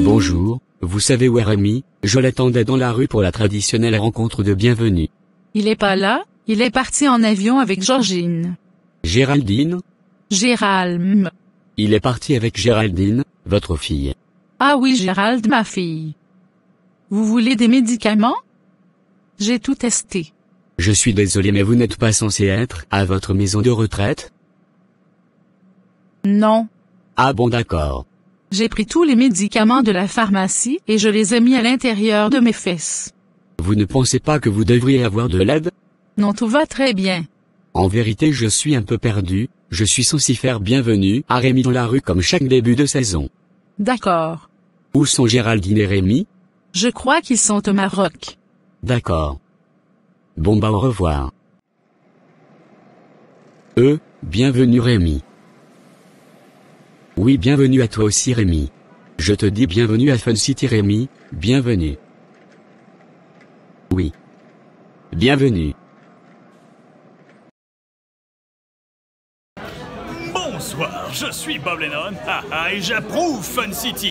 Bonjour, vous savez où est Rémi Je l'attendais dans la rue pour la traditionnelle rencontre de bienvenue. Il est pas là, il est parti en avion avec Georgine. Géraldine Gérald. Il est parti avec Géraldine, votre fille. Ah oui Gérald ma fille. Vous voulez des médicaments J'ai tout testé. Je suis désolé mais vous n'êtes pas censé être à votre maison de retraite Non, ah bon d'accord. J'ai pris tous les médicaments de la pharmacie et je les ai mis à l'intérieur de mes fesses. Vous ne pensez pas que vous devriez avoir de l'aide Non, tout va très bien. En vérité, je suis un peu perdu. Je suis censé faire bienvenue à Rémi dans la rue comme chaque début de saison. D'accord. Où sont Géraldine et Rémi Je crois qu'ils sont au Maroc. D'accord. Bon bah au revoir. Euh, bienvenue Rémi. Oui, bienvenue à toi aussi Rémi. Je te dis bienvenue à Fun City Rémi, bienvenue. Oui. Bienvenue. Bonsoir, je suis Bob Lennon, ah, ah, et j'approuve Fun City.